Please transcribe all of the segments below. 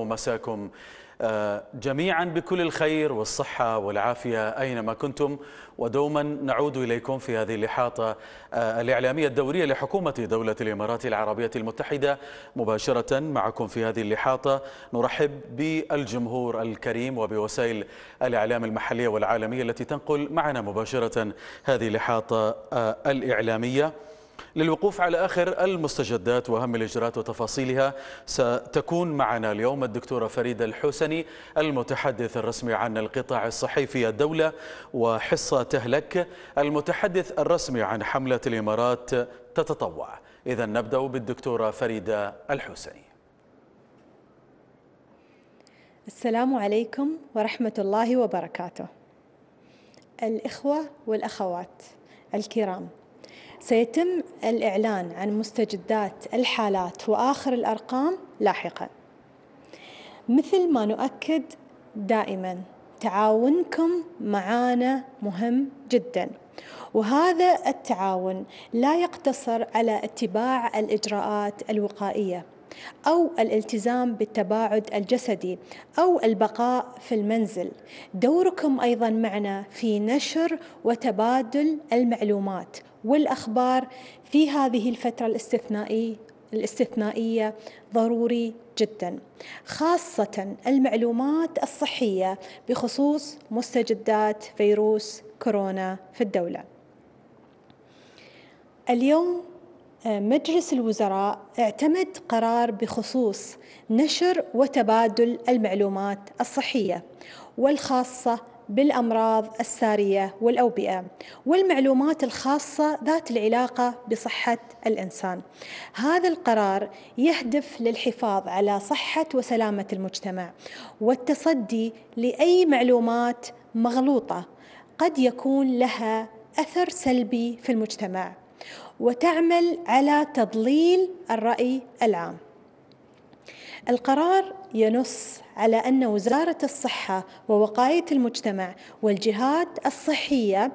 ومساكم آه، جميعا بكل الخير والصحة والعافية أينما كنتم ودوما نعود إليكم في هذه الإحاطة آه، الإعلامية الدورية لحكومة دولة الإمارات العربية المتحدة مباشرة معكم في هذه الإحاطة نرحب بالجمهور الكريم وبوسائل الإعلام المحلية والعالمية التي تنقل معنا مباشرة هذه الإحاطة آه، الإعلامية للوقوف على آخر المستجدات وأهم الإجراءات وتفاصيلها ستكون معنا اليوم الدكتورة فريدة الحسني المتحدث الرسمي عن القطاع الصحي في الدولة وحصة تهلك المتحدث الرسمي عن حملة الإمارات تتطوع إذا نبدأ بالدكتورة فريدة الحسني السلام عليكم ورحمة الله وبركاته الإخوة والأخوات الكرام سيتم الإعلان عن مستجدات الحالات وآخر الأرقام لاحقا مثل ما نؤكد دائما تعاونكم معانا مهم جدا وهذا التعاون لا يقتصر على اتباع الإجراءات الوقائية أو الالتزام بالتباعد الجسدي أو البقاء في المنزل. دوركم أيضا معنا في نشر وتبادل المعلومات والاخبار في هذه الفتره الاستثنائيه الاستثنائيه ضروري جدا خاصه المعلومات الصحيه بخصوص مستجدات فيروس كورونا في الدوله اليوم آه، مجلس الوزراء اعتمد قرار بخصوص نشر وتبادل المعلومات الصحيه والخاصه بالامراض الساريه والاوبئه والمعلومات الخاصه ذات العلاقه بصحه الانسان. هذا القرار يهدف للحفاظ على صحه وسلامه المجتمع والتصدي لاي معلومات مغلوطه قد يكون لها اثر سلبي في المجتمع وتعمل على تضليل الراي العام. القرار ينص على أن وزارة الصحة ووقاية المجتمع والجهات الصحية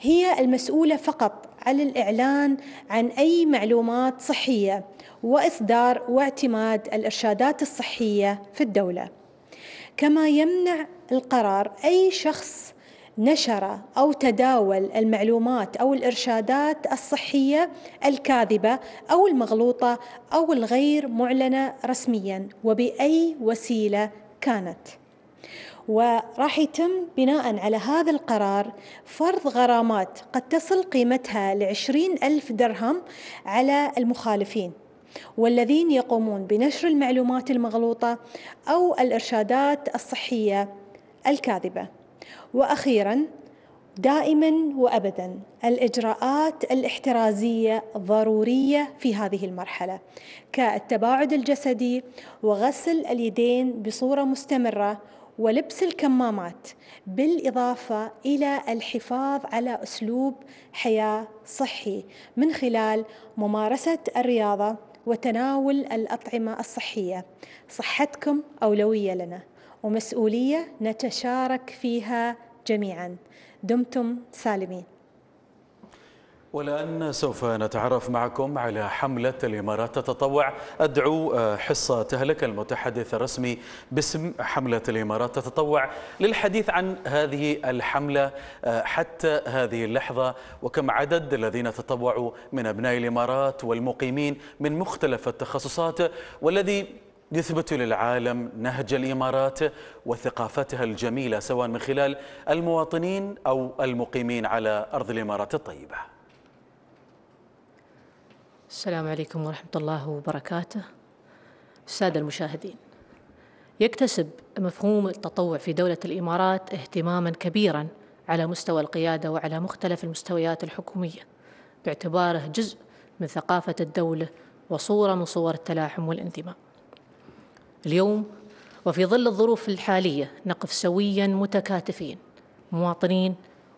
هي المسؤولة فقط على الإعلان عن أي معلومات صحية وإصدار واعتماد الإرشادات الصحية في الدولة كما يمنع القرار أي شخص نشر او تداول المعلومات او الارشادات الصحيه الكاذبه او المغلوطه او الغير معلنه رسميا وباي وسيله كانت وراح يتم بناء على هذا القرار فرض غرامات قد تصل قيمتها لعشرين ألف درهم على المخالفين والذين يقومون بنشر المعلومات المغلوطة أو الإرشادات الصحية الكاذبة واخيرا دائما وابدا الاجراءات الاحترازيه ضروريه في هذه المرحله كالتباعد الجسدي وغسل اليدين بصوره مستمره ولبس الكمامات بالاضافه الى الحفاظ على اسلوب حياه صحي من خلال ممارسه الرياضه وتناول الاطعمه الصحيه صحتكم اولويه لنا ومسؤوليه نتشارك فيها جميعا دمتم سالمين والآن سوف نتعرف معكم على حملة الإمارات تتطوع أدعو آه، حصة تهلك المتحدث الرسمي باسم حملة الإمارات تتطوع للحديث عن هذه الحملة آه، حتى هذه اللحظة وكم عدد الذين تطوعوا من أبناء الإمارات والمقيمين من مختلف التخصصات والذي يثبت للعالم نهج الإمارات وثقافتها الجميلة سواء من خلال المواطنين أو المقيمين على أرض الإمارات الطيبة السلام عليكم ورحمة الله وبركاته السادة المشاهدين يكتسب مفهوم التطوع في دولة الإمارات اهتماما كبيرا على مستوى القيادة وعلى مختلف المستويات الحكومية باعتباره جزء من ثقافة الدولة وصورة من صور التلاحم والانتماء اليوم وفي ظل الظروف الحالية نقف سويا متكاتفين مواطنين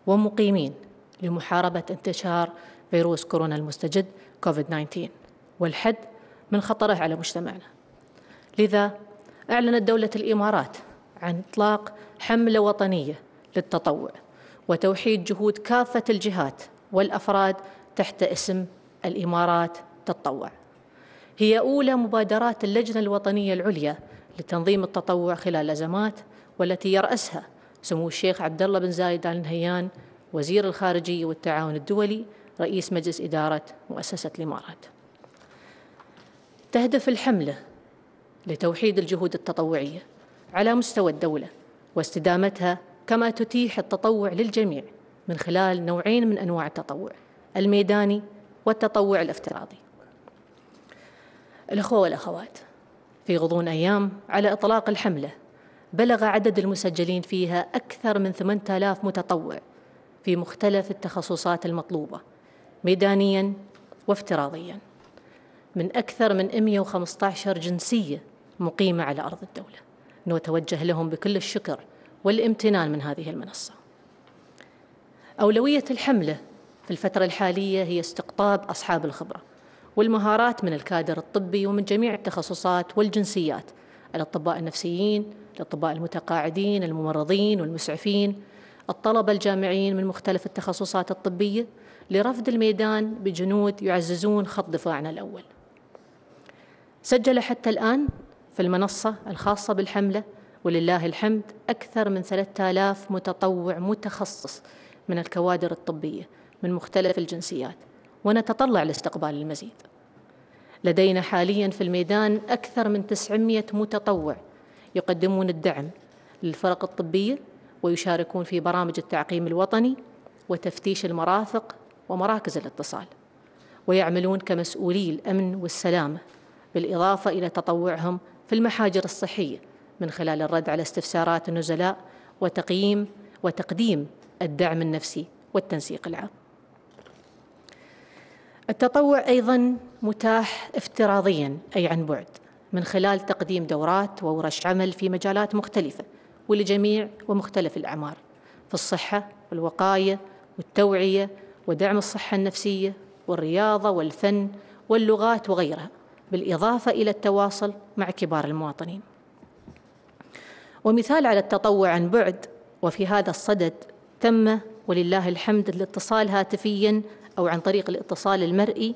ومقيمين لمحاربة انتشار فيروس كورونا المستجد كوفيد 19 والحد من خطره على مجتمعنا. لذا أعلنت دولة الإمارات عن إطلاق حملة وطنية للتطوع وتوحيد جهود كافة الجهات والأفراد تحت اسم الإمارات تتطوع. هي أولى مبادرات اللجنة الوطنية العليا لتنظيم التطوع خلال الأزمات والتي يرأسها سمو الشيخ عبد الله بن زايد آل نهيان وزير الخارجية والتعاون الدولي رئيس مجلس إدارة مؤسسة الإمارات. تهدف الحملة لتوحيد الجهود التطوعية على مستوى الدولة واستدامتها كما تتيح التطوع للجميع من خلال نوعين من أنواع التطوع الميداني والتطوع الافتراضي الأخوة والأخوات في غضون أيام على إطلاق الحملة بلغ عدد المسجلين فيها أكثر من 8000 متطوع في مختلف التخصصات المطلوبة ميدانيا وافتراضيا من أكثر من 115 جنسية مقيمة على أرض الدولة نتوجه لهم بكل الشكر والامتنان من هذه المنصة أولوية الحملة في الفترة الحالية هي استقطاب أصحاب الخبرة والمهارات من الكادر الطبي ومن جميع التخصصات والجنسيات الأطباء النفسيين الأطباء المتقاعدين الممرضين والمسعفين الطلبة الجامعيين من مختلف التخصصات الطبية لرفد الميدان بجنود يعززون خط دفاعنا الأول سجل حتى الآن في المنصة الخاصة بالحملة ولله الحمد أكثر من 3000 متطوع متخصص من الكوادر الطبية من مختلف الجنسيات ونتطلع لاستقبال المزيد لدينا حاليا في الميدان أكثر من 900 متطوع يقدمون الدعم للفرق الطبية ويشاركون في برامج التعقيم الوطني وتفتيش المرافق ومراكز الاتصال ويعملون كمسؤولي الأمن والسلامة بالإضافة إلى تطوعهم في المحاجر الصحية من خلال الرد على استفسارات النزلاء وتقييم وتقديم الدعم النفسي والتنسيق العام التطوع أيضا متاح افتراضيا أي عن بعد من خلال تقديم دورات وورش عمل في مجالات مختلفة ولجميع ومختلف الأعمار في الصحة والوقاية والتوعية ودعم الصحة النفسية والرياضة والفن واللغات وغيرها بالإضافة إلى التواصل مع كبار المواطنين ومثال على التطوع عن بعد وفي هذا الصدد تم ولله الحمد الاتصال هاتفيا أو عن طريق الاتصال المرئي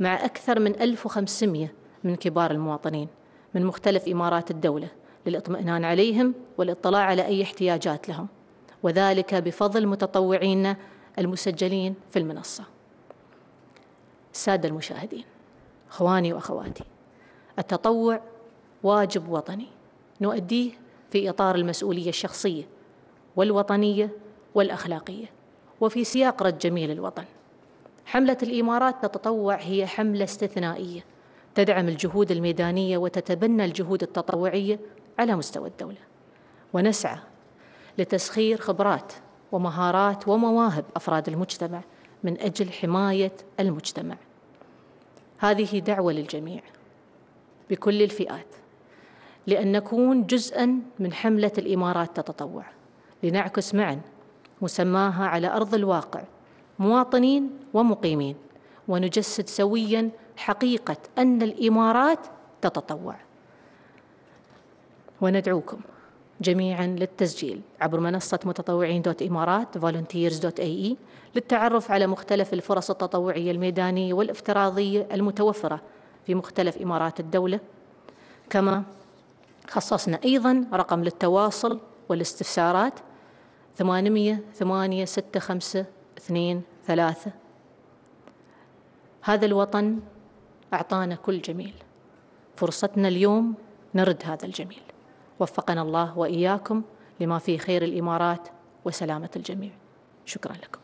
مع أكثر من 1500 من كبار المواطنين من مختلف إمارات الدولة للاطمئنان عليهم والاطلاع على أي احتياجات لهم وذلك بفضل متطوعينا المسجلين في المنصة السادة المشاهدين اخواني واخواتي التطوع واجب وطني نؤديه في اطار المسؤوليه الشخصيه والوطنيه والاخلاقيه وفي سياق رد جميل الوطن حملة الإمارات تتطوع هي حملة استثنائية تدعم الجهود الميدانية وتتبنى الجهود التطوعية على مستوى الدولة ونسعى لتسخير خبرات ومهارات ومواهب أفراد المجتمع من أجل حماية المجتمع هذه دعوة للجميع بكل الفئات لأن نكون جزءا من حملة الإمارات تتطوع لنعكس معا مسماها على أرض الواقع مواطنين ومقيمين ونجسد سويا حقيقه ان الامارات تتطوع وندعوكم جميعا للتسجيل عبر منصة متطوعين دوت إمارات volunteers دوت اي اي e، للتعرف على مختلف الفرص التطوعية الميدانية والافتراضية المتوفرة في مختلف إمارات الدولة كما خصصنا أيضا رقم للتواصل والاستفسارات 800 865 اثنين ثلاثة هذا الوطن أعطانا كل جميل فرصتنا اليوم نرد هذا الجميل وفقنا الله وإياكم لما فيه خير الإمارات وسلامة الجميع شكرا لكم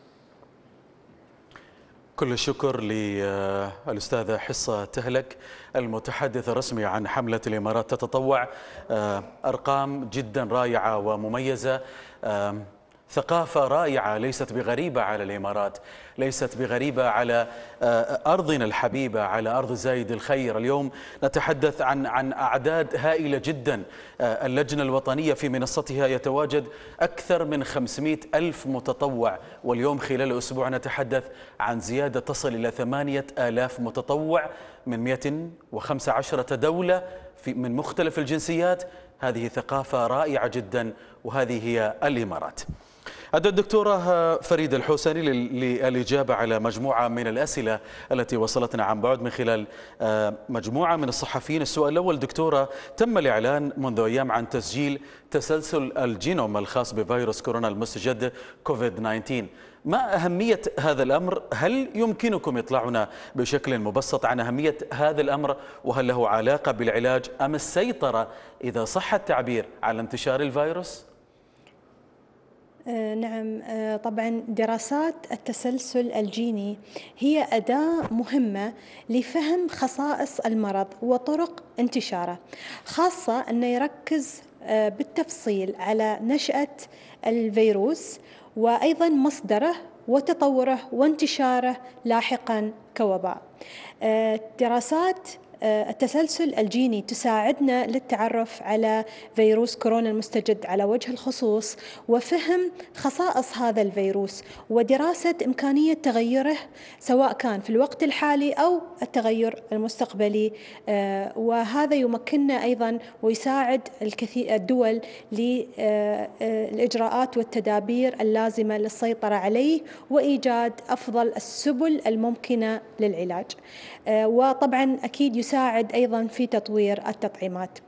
كل الشكر للأستاذة حصة تهلك المتحدث الرسمي عن حملة الإمارات تتطوع آه، أرقام جدا رائعة ومميزة آه، ثقافة رائعة ليست بغريبة على الإمارات ليست بغريبة على آه، آه، أرضنا الحبيبة على أرض زايد الخير اليوم نتحدث عن عن أعداد هائلة جدا آه، اللجنة الوطنية في منصتها يتواجد أكثر من 500 ألف متطوع واليوم خلال أسبوع نتحدث عن زيادة تصل إلى 8000 متطوع من 115 دولة في من مختلف الجنسيات هذه ثقافة رائعة جدا وهذه هي الإمارات أدى الدكتورة فريد الحسني للإجابة على مجموعة من الأسئلة التي وصلتنا عن بعد من خلال آه، مجموعة من الصحفيين السؤال الأول دكتورة تم الإعلان منذ أيام عن تسجيل تسلسل الجينوم الخاص بفيروس كورونا المستجد كوفيد 19 ما أهمية هذا الأمر؟ هل يمكنكم إطلاعنا بشكل مبسط عن أهمية هذا الأمر وهل له علاقة بالعلاج أم السيطرة إذا صح التعبير على انتشار الفيروس؟ آه، نعم آه، طبعا دراسات التسلسل الجيني هي أداة مهمة لفهم خصائص المرض وطرق انتشاره خاصة أنه يركز آه، بالتفصيل على نشأة الفيروس وأيضا مصدره وتطوره وانتشاره لاحقا كوباء دراسات آه، التسلسل الجيني تساعدنا للتعرف على فيروس كورونا المستجد على وجه الخصوص وفهم خصائص هذا الفيروس ودراسة إمكانية تغيره سواء كان في الوقت الحالي أو التغير المستقبلي آه، وهذا يمكننا أيضا ويساعد الكثير الدول للإجراءات آه، والتدابير اللازمة للسيطرة عليه وإيجاد أفضل السبل الممكنة للعلاج وطبعا أكيد يساعد تساعد أيضا في تطوير التطعيمات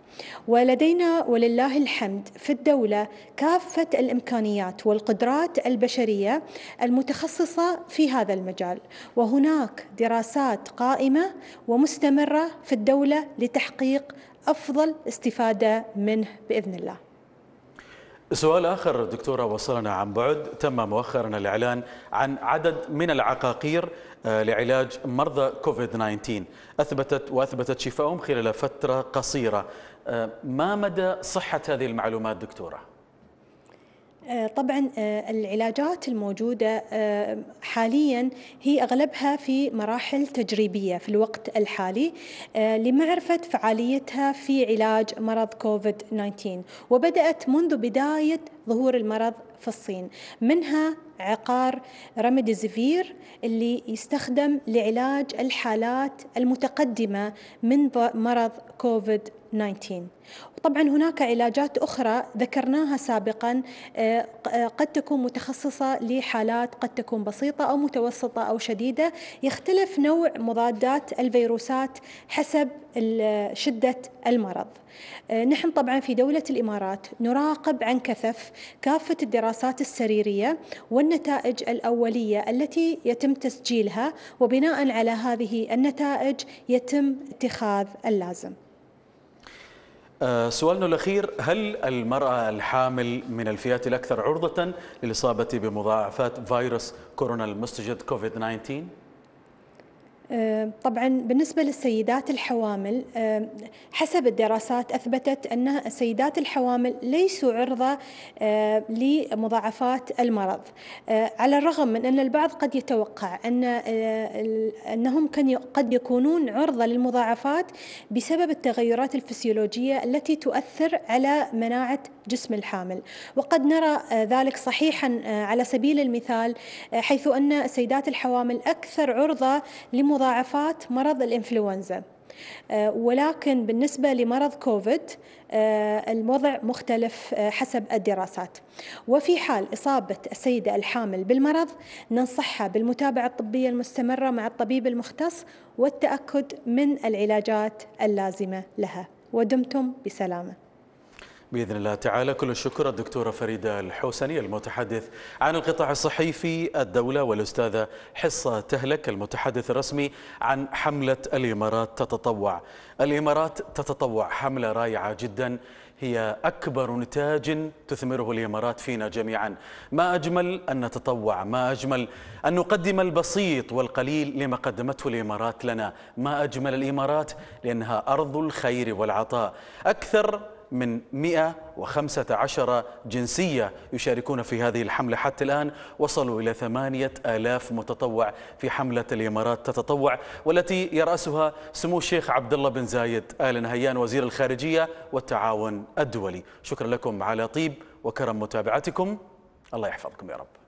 ولدينا ولله الحمد في الدولة كافة الإمكانيات والقدرات البشرية المتخصصة في هذا المجال وهناك دراسات قائمة ومستمرة في الدولة لتحقيق أفضل استفادة منه بإذن الله سؤال آخر دكتورة وصلنا عن بعد تم مؤخرا الإعلان عن عدد من العقاقير آه، لعلاج مرضى كوفيد 19 أثبتت وأثبتت شفائهم خلال فترة قصيرة آه، ما مدى صحة هذه المعلومات دكتورة؟ آه، طبعا العلاجات الموجودة حاليا هي أغلبها في مراحل تجريبية في الوقت الحالي لمعرفة فعاليتها في علاج مرض كوفيد 19 وبدأت منذ بداية ظهور المرض في الصين منها عقار رمديزيفير اللي يستخدم لعلاج الحالات المتقدمة من مرض كوفيد 19 وطبعا هناك علاجات أخرى ذكرناها سابقا آه، آه، قد تكون متخصصة لحالات قد تكون بسيطة أو متوسطة أو شديدة يختلف نوع مضادات الفيروسات حسب شدة المرض آه، نحن طبعا في دولة الإمارات نراقب عن كثف كافة الدراسات السريرية والنتائج الأولية التي يتم تسجيلها وبناء على هذه النتائج يتم اتخاذ اللازم آه، سؤالنا الأخير هل المرأة الحامل من الفئات الأكثر عرضة للإصابة بمضاعفات فيروس كورونا المستجد كوفيد 19؟ آه، طبعا بالنسبة للسيدات الحوامل آه، حسب الدراسات أثبتت أن السيدات الحوامل ليسوا عرضة آه، لمضاعفات المرض على الرغم من أن البعض قد يتوقع أن أنهم قد يكونون عرضة للمضاعفات بسبب التغيرات الفسيولوجية التي تؤثر على مناعة جسم الحامل وقد نرى ذلك صحيحا على سبيل المثال حيث أن السيدات الحوامل أكثر عرضة لمضاعفات مضاعفات مرض الإنفلونزا آه، ولكن بالنسبة لمرض كوفيد آه، الوضع مختلف آه، حسب الدراسات وفي حال إصابة السيدة الحامل بالمرض ننصحها بالمتابعة الطبية المستمرة مع الطبيب المختص والتأكد من العلاجات اللازمة لها ودمتم بسلامه بإذن الله تعالى كل الشكر الدكتورة فريدة الحوسني المتحدث عن القطاع الصحي في الدولة والأستاذة حصة تهلك المتحدث الرسمي عن حملة الإمارات تتطوع الإمارات تتطوع حملة رائعة جدا هي أكبر نتاج تثمره الإمارات فينا جميعا ما أجمل أن نتطوع ما أجمل أن نقدم البسيط والقليل لما قدمته الإمارات لنا ما أجمل الإمارات لأنها أرض الخير والعطاء أكثر من 115 جنسية يشاركون في هذه الحملة حتى الآن وصلوا إلى 8000 متطوع في حملة الإمارات تتطوع والتي يرأسها سمو الشيخ عبد الله بن زايد آل نهيان وزير الخارجية والتعاون الدولي شكرا لكم على طيب وكرم متابعتكم الله يحفظكم يا رب